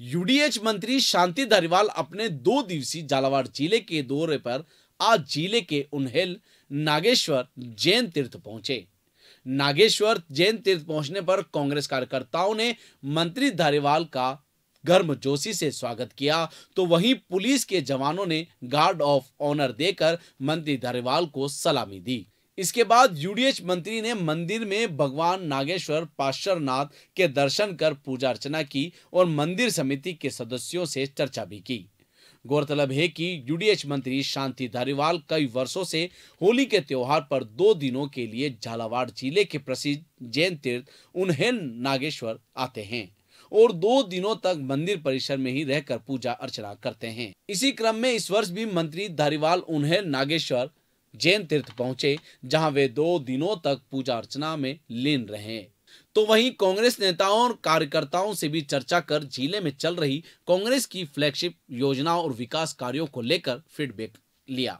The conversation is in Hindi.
यूडीएच मंत्री शांति धारीवाल अपने दो दिवसीय झालावाड़ जिले के दौरे पर आज जिले के उन्हेल नागेश्वर जैन तीर्थ पहुंचे नागेश्वर जैन तीर्थ पहुंचने पर कांग्रेस कार्यकर्ताओं ने मंत्री धारीवाल का गर्म जोशी से स्वागत किया तो वहीं पुलिस के जवानों ने गार्ड ऑफ ऑनर देकर मंत्री धारीवाल को सलामी दी इसके बाद यूडीएच मंत्री ने मंदिर में भगवान नागेश्वर पाश्चरनाथ के दर्शन कर पूजा अर्चना की और मंदिर समिति के सदस्यों से चर्चा भी की गौरतलब है कि यूडीएच मंत्री शांति धारीवाल कई वर्षों से होली के त्योहार पर दो दिनों के लिए झालावाड़ जिले के प्रसिद्ध जैन तीर्थ उन्हें नागेश्वर आते हैं और दो दिनों तक मंदिर परिसर में ही रहकर पूजा अर्चना करते हैं इसी क्रम में इस वर्ष भी मंत्री धारीवाल उन्हें नागेश्वर जैन तीर्थ पहुंचे जहां वे दो दिनों तक पूजा अर्चना में लीन रहे तो वहीं कांग्रेस नेताओं और कार्यकर्ताओं से भी चर्चा कर जिले में चल रही कांग्रेस की फ्लैगशिप योजना और विकास कार्यों को लेकर फीडबैक लिया